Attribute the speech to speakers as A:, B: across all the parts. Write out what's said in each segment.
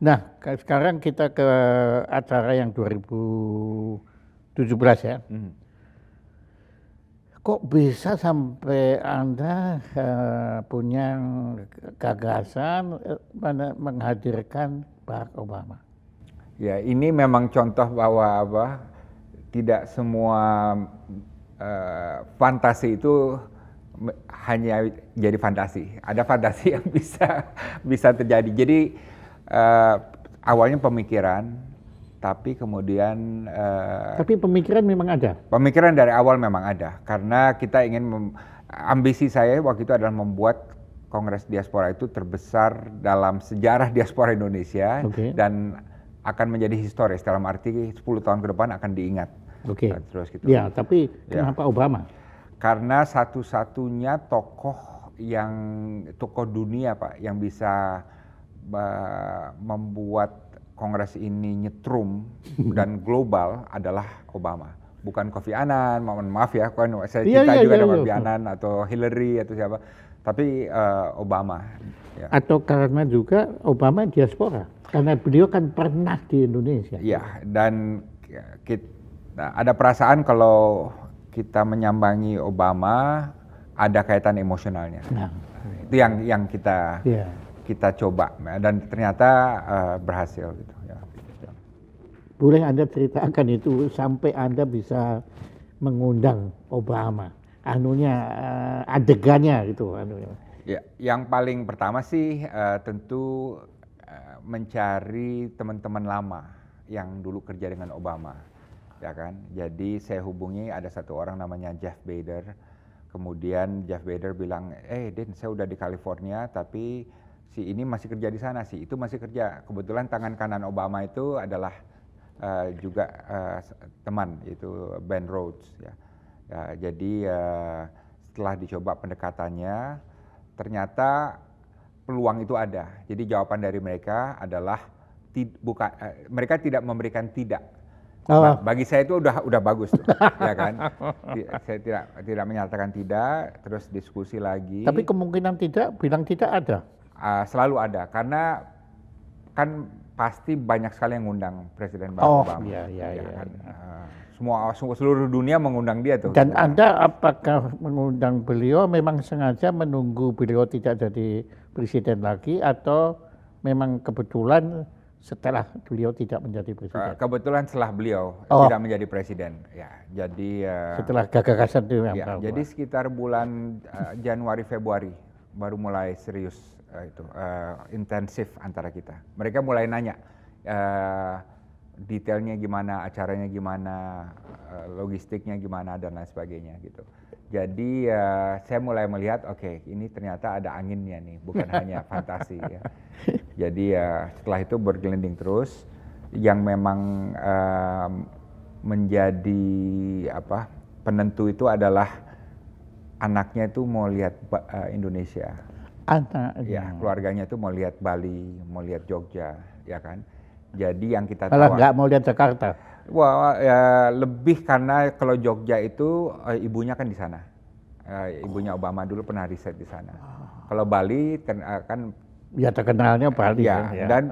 A: Nah, sekarang kita ke acara yang 2017 ya. Hmm. Kok bisa sampai Anda uh, punya gagasan uh, menghadirkan Barack
B: Obama? Ya, ini memang contoh bahwa apa tidak semua uh, fantasi itu hanya jadi fantasi. Ada fantasi yang bisa bisa terjadi. Jadi uh, awalnya pemikiran, tapi kemudian. Uh, tapi pemikiran memang ada. Pemikiran dari awal memang ada, karena kita ingin ambisi saya waktu itu adalah membuat Kongres Diaspora itu terbesar dalam sejarah diaspora Indonesia okay. dan akan menjadi historis dalam arti 10 tahun ke depan akan diingat. Oke. Okay. Nah, terus gitu. Ya, tapi ya. kenapa ya. Obama? Karena satu-satunya tokoh yang tokoh dunia Pak yang bisa membuat kongres ini nyetrum dan global adalah Obama. Bukan Kofi Annan, mohon maaf ya, kan saya iya, cinta yeah, juga yeah, dengan iya. Kofi Annan atau Hillary atau siapa, tapi uh, Obama. Ya.
A: Atau karena juga Obama diaspora, karena beliau kan pernah di Indonesia.
B: Iya, dan kita, nah, ada perasaan kalau kita menyambangi Obama ada kaitan emosionalnya. Nah. Itu yang yang kita. Yeah kita coba ya, dan ternyata uh, berhasil gitu ya.
A: Boleh Anda ceritakan itu sampai Anda bisa mengundang Obama. Anunya uh, adegannya gitu anunya.
B: Ya, yang paling pertama sih uh, tentu uh, mencari teman-teman lama yang dulu kerja dengan Obama. Ya kan? Jadi saya hubungi ada satu orang namanya Jeff Bader. Kemudian Jeff Bader bilang, eh Din saya udah di California tapi si ini masih kerja di sana, si itu masih kerja. Kebetulan tangan kanan Obama itu adalah uh, juga uh, teman, yaitu Ben Rhodes. Ya. Ya, jadi uh, setelah dicoba pendekatannya, ternyata peluang itu ada. Jadi jawaban dari mereka adalah tid, buka, uh, mereka tidak memberikan tidak. Oh. Bagi saya itu udah udah bagus tuh, ya kan? Saya tidak tidak menyatakan tidak, terus diskusi lagi. Tapi
A: kemungkinan tidak, bilang tidak ada
B: uh, selalu ada karena kan pasti banyak sekali yang ngundang Presiden Barack oh, Obama. Iya, iya, ya, iya. Kan? Uh, semua seluruh dunia mengundang dia tuh. Dan gitu
A: kan. Anda apakah mengundang beliau memang sengaja menunggu beliau tidak jadi presiden lagi atau memang kebetulan setelah beliau tidak menjadi ah, presiden?
B: Kebetulan setelah beliau oh. tidak menjadi presiden. Ya, jadi uh, setelah gagasan itu ya, Jadi sekitar bulan eh, Januari Februari baru mulai serius uh, itu uh, intensif antara kita. Mereka mulai nanya uh, detailnya gimana, acaranya gimana, uh, logistiknya gimana dan lain sebagainya gitu. Jadi uh, saya mulai melihat, oke, okay, ini ternyata ada anginnya nih, bukan hanya fantasi ya. Jadi uh, setelah itu bergelinding terus, yang memang uh, menjadi apa penentu itu adalah anaknya itu mau lihat uh, Indonesia. Antara, ya, keluarganya itu mau lihat Bali, mau lihat Jogja, ya kan. Jadi yang kita kalau nggak mau lihat Jakarta. Wah, ya, lebih karena kalau Jogja itu e, ibunya kan di sana. E, ibunya Obama dulu pernah riset di sana. Ah. Kalau Bali ten, eh, kan
A: ya terkenalnya Bali ya, kan, ya. Dan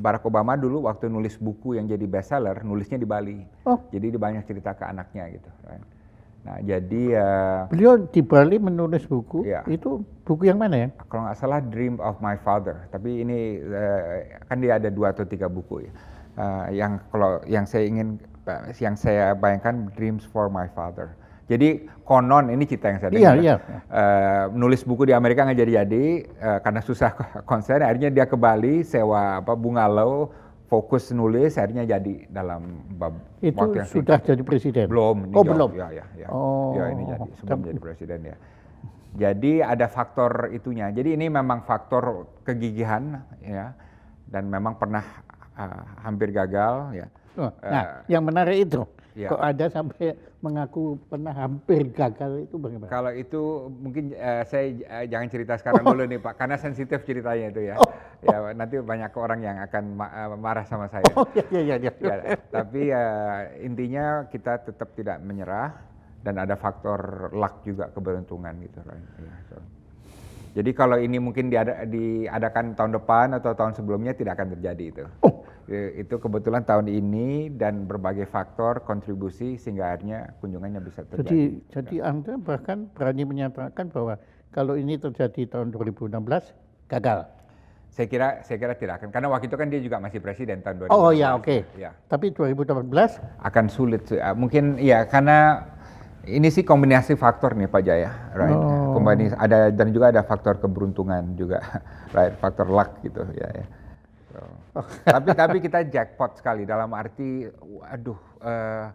B: Barack Obama dulu waktu nulis buku yang jadi bestseller, nulisnya di Bali. Oh. Jadi dia banyak cerita ke anaknya gitu. Right? Kan. Nah, jadi ya
A: beliau di Bali menulis buku. Ya.
B: Itu buku yang mana ya? Kalau nggak salah Dream of My Father. Tapi ini uh, kan dia ada dua atau tiga buku ya. Uh, yang kalau yang saya ingin yang saya bayangkan Dreams for My Father. Jadi konon ini cerita yang saya iya, dengar. Iya, iya. Uh, eh, nulis buku di Amerika nggak jadi-jadi uh, karena susah konser Akhirnya dia ke Bali sewa apa bungalow fokus nulis akhirnya jadi dalam bab itu waktu yang sudah jadi presiden belum oh belum ya ya ya, oh, ya ini jadi sebelum jadi presiden ya jadi ada faktor itunya jadi ini memang faktor kegigihan ya dan memang pernah uh, hampir gagal ya oh, nah uh,
A: yang menarik itu Ya. Kok
B: ada sampai
A: mengaku pernah hampir gagal itu bagaimana?
B: Kalau itu mungkin uh, saya uh, jangan cerita sekarang oh. dulu nih Pak, karena sensitif ceritanya itu ya. Oh. Ya nanti banyak orang yang akan ma uh, marah sama saya. Oh iya iya iya. iya. Ya, tapi uh, intinya kita tetap tidak menyerah dan ada faktor luck juga keberuntungan gitu kan. Ya, so. Jadi kalau ini mungkin diada, diadakan tahun depan atau tahun sebelumnya tidak akan terjadi itu. Oh. Itu kebetulan tahun ini dan berbagai faktor kontribusi sehingga akhirnya kunjungannya bisa terjadi. Jadi, ya.
A: jadi Anda bahkan berani menyatakan bahwa kalau ini terjadi tahun 2016 gagal.
B: Saya kira saya kira tidak akan karena waktu itu kan dia juga masih presiden tahun 2016. Oh ya oke. Okay. Ya. Tapi 2018 akan sulit eh, mungkin ya karena ini sih kombinasi faktor nih Pak Jaya, right? Oh. Kombinasi ada dan juga ada faktor keberuntungan juga, right? Faktor luck gitu ya. ya. So. Oh. tapi tapi kita jackpot sekali dalam arti, aduh, uh, eh,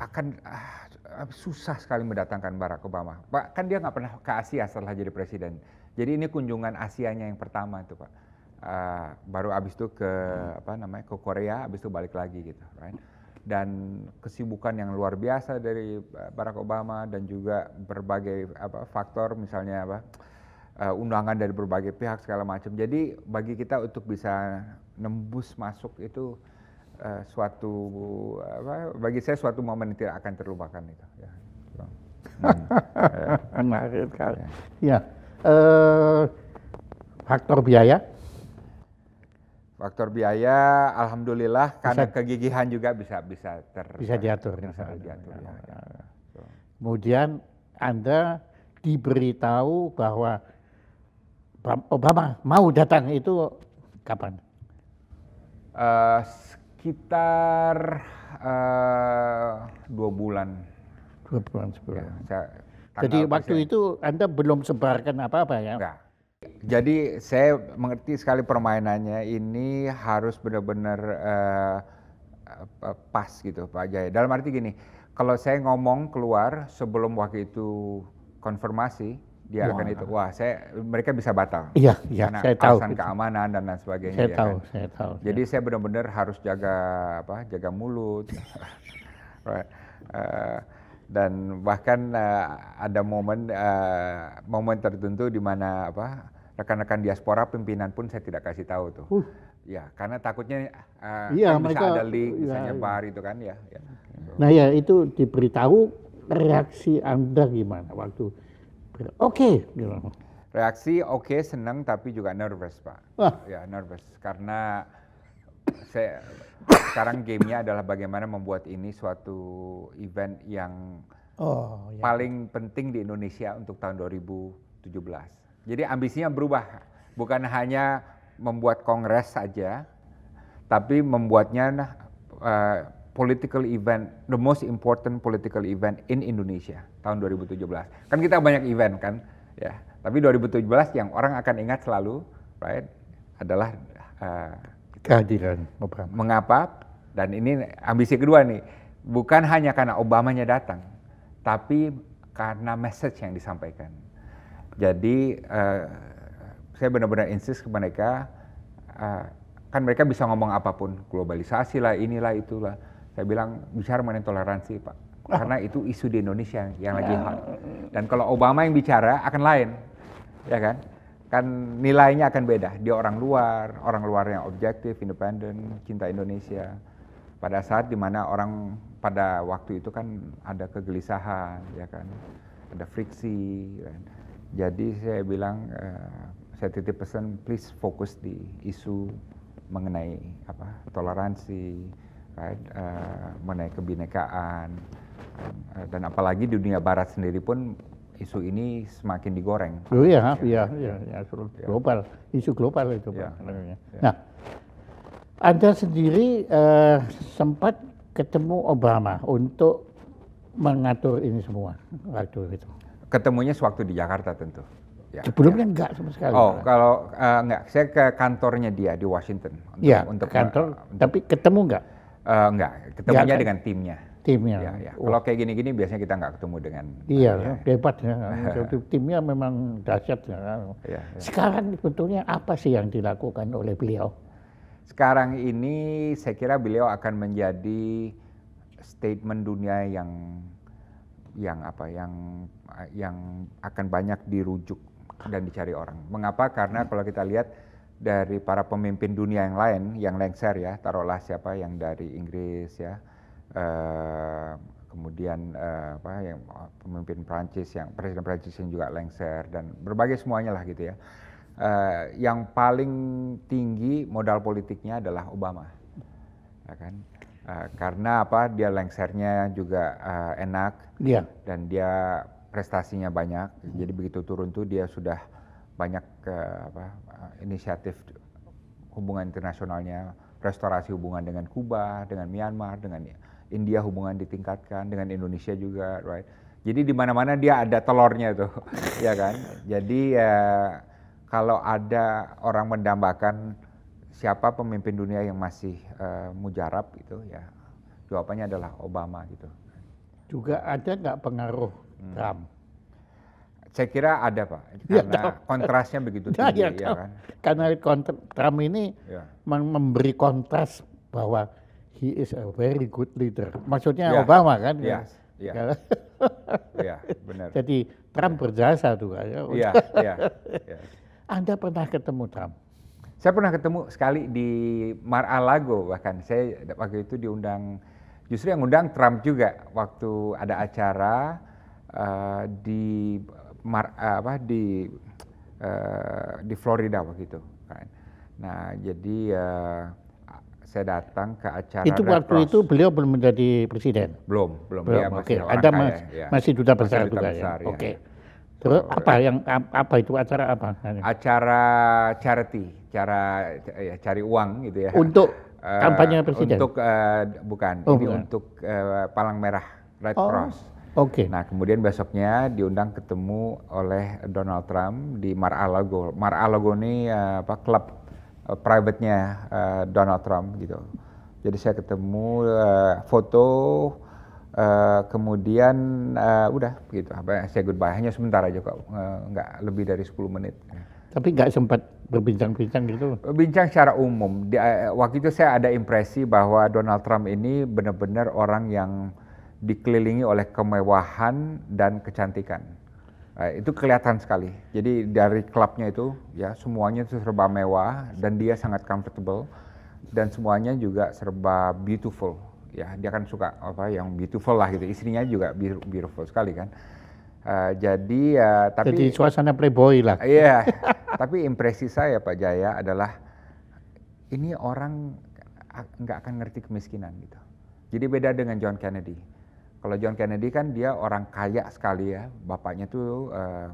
B: akan uh, susah sekali mendatangkan Barack Obama. Pak kan dia nggak pernah ke Asia setelah jadi presiden. Jadi ini kunjungan Asia-nya yang pertama itu Pak. Uh, baru abis itu ke hmm. apa namanya ke Korea, abis itu balik lagi gitu, right? dan kesibukan yang luar biasa dari Barack Obama dan juga berbagai apa faktor misalnya apa eh, undangan dari berbagai pihak segala macam. Jadi bagi kita untuk bisa nembus masuk itu uh, suatu apa bagi saya suatu momen yang tidak akan terlupakan itu ya. Hmm. Menarik sekali. Ya.
A: ya. Uh, faktor biaya
B: Faktor biaya, alhamdulillah karena kegigihan juga bisa bisa ter bisa
A: diatur. Bisa
B: diatur. Ya, ya.
A: Kemudian Anda diberitahu bahwa Obama mau datang itu
B: kapan? Uh, sekitar uh, dua bulan. Dua bulan sebelum. Ya, saya, Jadi waktu saya, itu Anda belum
A: sebarkan apa-apa ya? Enggak,
B: jadi saya mengerti sekali permainannya ini harus benar-benar uh, pas gitu Pak Jaya. Dalam arti gini, kalau saya ngomong keluar sebelum waktu itu konfirmasi, dia wah. Iya, akan itu wah saya mereka bisa batal. Iya, iya, karena saya tahu. Alasan keamanan dan lain sebagainya. Saya ya tahu, kan? saya tahu. Jadi saya, saya benar-benar harus jaga apa? Jaga mulut. right. uh, dan bahkan uh, ada momen uh, momen tertentu di mana apa rekan-rekan diaspora pimpinan pun saya tidak kasih tahu tuh. Uh. Ya, karena takutnya uh, iya, kan mereka, bisa ada link, bisa ya, ya, bar itu kan ya. ya. Nah ya
A: itu diberitahu reaksi Anda gimana waktu oke okay.
B: Reaksi oke okay, senang tapi juga nervous pak. Ah. Ya nervous karena saya sekarang gamenya adalah bagaimana membuat ini suatu event yang
A: oh, ya.
B: paling penting di Indonesia untuk tahun 2017 jadi ambisinya berubah, bukan hanya membuat kongres saja, tapi membuatnya uh, political event, the most important political event in Indonesia tahun 2017. Kan kita banyak event kan, ya. Tapi 2017 yang orang akan ingat selalu, right, adalah uh, kehadiran Obama. Mengapa? Dan ini ambisi kedua nih, bukan hanya karena Obamanya datang, tapi karena message yang disampaikan. Jadi uh, saya benar-benar insist ke mereka, uh, kan mereka bisa ngomong apapun, globalisasi lah, inilah, itulah. Saya bilang, bicara mengenai toleransi Pak, oh. karena itu isu di Indonesia yang lagi ya. hot. Dan kalau Obama yang bicara akan lain, ya kan? Kan nilainya akan beda, dia orang luar, orang luar yang objektif, independen, cinta Indonesia. Pada saat dimana orang pada waktu itu kan ada kegelisahan, ya kan? Ada friksi, ya kan? Jadi saya bilang, uh, saya titip pesan, please fokus di isu mengenai apa toleransi, right, uh, mengenai kebinekaan, uh, dan apalagi di dunia Barat sendiri pun isu ini semakin digoreng. Oh iya, ya.
A: iya, iya, iya, global, isu global itu Iya, iya. Nah, Anda sendiri uh, sempat ketemu Obama untuk mengatur ini semua
B: waktu itu ketemunya sewaktu di Jakarta tentu.
A: Ya, Sebelumnya ya. enggak sama sekali. Oh, kan?
B: kalau uh, enggak, saya ke kantornya dia di Washington. Untuk, ya, untuk kantor. Eh, untuk, tapi ketemu enggak? Uh, enggak, ketemunya enggak, kan? dengan timnya. Timnya. Ya, ya. Oh. Kalau kayak gini-gini biasanya kita enggak ketemu dengan.
A: Iya, uh, ya. hebat ya. timnya memang
B: dahsyat. Ya. Kan? Ya, ya. Sekarang sebetulnya apa sih yang dilakukan oleh beliau? Sekarang ini saya kira beliau akan menjadi statement dunia yang yang apa yang yang akan banyak dirujuk dan dicari orang. Mengapa? Karena kalau kita lihat dari para pemimpin dunia yang lain yang lengser ya, taruhlah siapa yang dari Inggris ya, uh, kemudian uh, apa yang pemimpin Prancis yang presiden Prancis yang juga lengser dan berbagai semuanya lah gitu ya. Uh, yang paling tinggi modal politiknya adalah Obama, ya kan? Uh, karena apa? Dia lengsernya juga uh, enak yeah. dan dia prestasinya banyak. Hmm. Jadi begitu turun tuh dia sudah banyak uh, apa, uh, inisiatif hubungan internasionalnya, restorasi hubungan dengan Kuba, dengan Myanmar, dengan India hubungan ditingkatkan, dengan Indonesia juga, right? Jadi di mana-mana dia ada telurnya tuh, ya kan? Jadi uh, kalau ada orang mendambakan siapa pemimpin dunia yang masih uh, mujarab itu ya jawabannya adalah Obama gitu
A: juga ada nggak pengaruh
B: hmm. Trump saya kira ada pak ya, karena ya, kontrasnya begitu ya, tinggi ya, ya, kan
A: karena kontra, Trump ini ya. memberi kontras bahwa he is a very good leader maksudnya ya. Obama kan ya, ya. ya. ya benar jadi Trump ya. berjasa tuh ya, ya, ya, ya. Anda pernah ketemu Trump
B: saya pernah ketemu sekali di Mar-a-Lago bahkan saya waktu itu diundang justru yang undang Trump juga waktu ada acara uh, di Mar, eh, apa di uh, di Florida waktu itu. Kan. Nah jadi uh, saya datang ke acara itu waktu Cross.
A: itu beliau belum menjadi presiden belum belum, belum. Ya, masih okay. ada ya. masih duta besar juga ya, ya. oke okay.
B: Terus oh, apa eh, yang apa itu acara apa? Acara charity, cara eh, ya cari uang gitu ya. Untuk uh, kampanye presiden. Untuk uh, bukan, oh, ini untuk uh, Palang Merah Red oh. Cross. Oke. Okay. Nah, kemudian besoknya diundang ketemu oleh Donald Trump di Mar-a-Lago. Mar-a-Lago ini uh, apa klub uh, private-nya uh, Donald Trump gitu. Jadi saya ketemu uh, foto Uh, kemudian uh, udah gitu ya, saya goodbye hanya sebentar aja kok uh, lebih dari 10 menit tapi nggak sempat berbincang-bincang gitu bincang secara umum Di, uh, waktu itu saya ada impresi bahwa Donald Trump ini benar-benar orang yang dikelilingi oleh kemewahan dan kecantikan uh, itu kelihatan sekali jadi dari klubnya itu ya semuanya itu serba mewah dan dia sangat comfortable dan semuanya juga serba beautiful ya dia kan suka apa yang beautiful lah gitu istrinya juga beautiful sekali kan uh, jadi ya uh, tapi jadi
A: suasana playboy lah iya
B: yeah, tapi impresi saya Pak Jaya adalah ini orang nggak akan ngerti kemiskinan gitu jadi beda dengan John Kennedy kalau John Kennedy kan dia orang kaya sekali ya bapaknya tuh uh,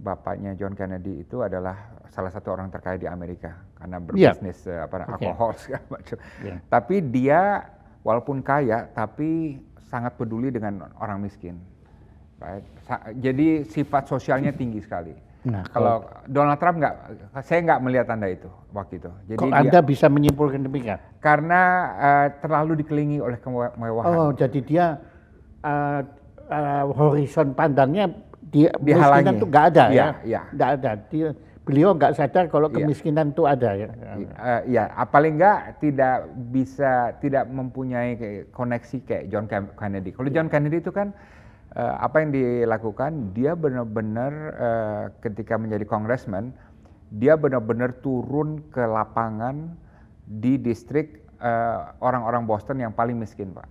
B: bapaknya John Kennedy itu adalah salah satu orang terkaya di Amerika karena iya. berbisnis yeah. apa okay. alkohol segala macam. Yeah. Tapi dia walaupun kaya tapi sangat peduli dengan orang miskin. Right? Jadi sifat sosialnya tinggi sekali. Nah, kalau, Donald Trump nggak, saya nggak melihat tanda itu waktu itu. Jadi kok dia, Anda bisa menyimpulkan demikian? Karena uh,
A: terlalu dikelilingi oleh kemewahan. Oh, jadi dia uh, uh, horizon pandangnya dia dihalangi itu nggak ada iya, ya? Iya, ya. nggak
B: ada. Dia beliau nggak sadar kalau iya. kemiskinan itu ya. ada ya. Uh, ya, paling nggak tidak bisa tidak mempunyai koneksi kayak John Kennedy. Kalau iya. John Kennedy itu kan uh, apa yang dilakukan dia benar-benar uh, ketika menjadi congressman dia benar-benar turun ke lapangan di distrik orang orang-orang Boston yang paling miskin, Pak.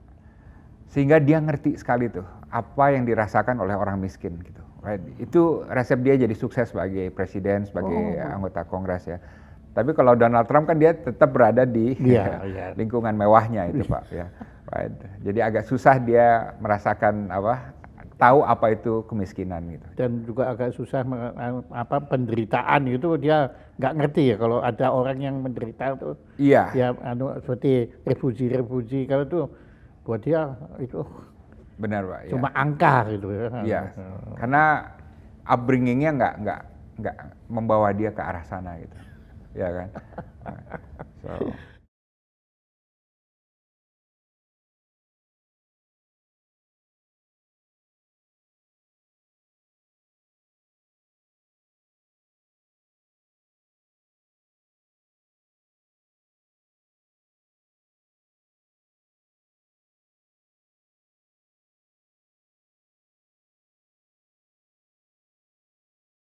B: Sehingga dia ngerti sekali tuh apa yang dirasakan oleh orang miskin gitu. Right. Itu resep dia jadi sukses sebagai presiden, sebagai oh. anggota Kongres ya. Tapi kalau Donald Trump kan dia tetap berada di yeah, iya. yeah. lingkungan mewahnya itu Pak ya. Right. Jadi agak susah dia merasakan apa tahu apa itu kemiskinan gitu.
A: Dan juga agak susah apa penderitaan itu dia nggak ngerti ya kalau ada orang yang menderita tuh. Iya. Ya anu seperti refugi-refugi kalau itu buat dia itu oh,
B: Benar pak. Ya. Cuma ya. angka gitu ya. ya. Karena upbringingnya nggak nggak nggak membawa dia ke arah sana gitu, ya kan. so.